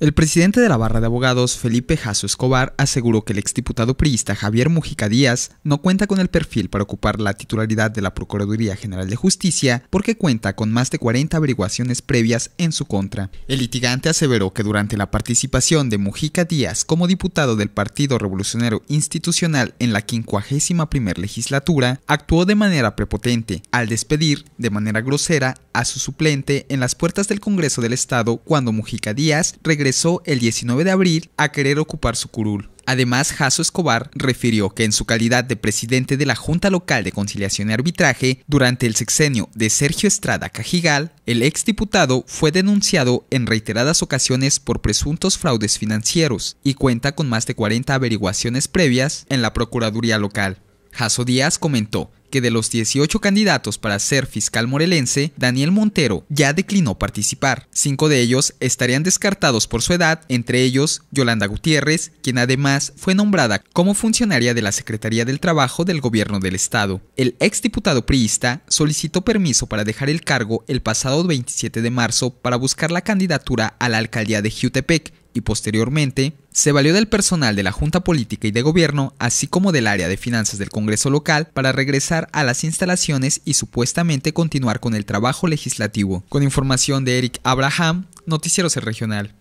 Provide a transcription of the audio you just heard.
El presidente de la barra de abogados, Felipe Jasso Escobar, aseguró que el exdiputado priista Javier Mujica Díaz no cuenta con el perfil para ocupar la titularidad de la Procuraduría General de Justicia porque cuenta con más de 40 averiguaciones previas en su contra. El litigante aseveró que durante la participación de Mujica Díaz como diputado del Partido Revolucionario Institucional en la 51 legislatura, actuó de manera prepotente al despedir de manera grosera a su suplente en las puertas del Congreso del Estado cuando Mujica Díaz regresó el 19 de abril a querer ocupar su curul. Además, Jaso Escobar refirió que en su calidad de presidente de la Junta Local de Conciliación y Arbitraje, durante el sexenio de Sergio Estrada Cajigal, el exdiputado fue denunciado en reiteradas ocasiones por presuntos fraudes financieros y cuenta con más de 40 averiguaciones previas en la Procuraduría Local. Jaso Díaz comentó, que de los 18 candidatos para ser fiscal morelense, Daniel Montero ya declinó participar. Cinco de ellos estarían descartados por su edad, entre ellos Yolanda Gutiérrez, quien además fue nombrada como funcionaria de la Secretaría del Trabajo del Gobierno del Estado. El exdiputado priista solicitó permiso para dejar el cargo el pasado 27 de marzo para buscar la candidatura a la alcaldía de Jutepec, y posteriormente, se valió del personal de la Junta Política y de Gobierno, así como del área de finanzas del Congreso local, para regresar a las instalaciones y supuestamente continuar con el trabajo legislativo. Con información de Eric Abraham, Noticieros Regional.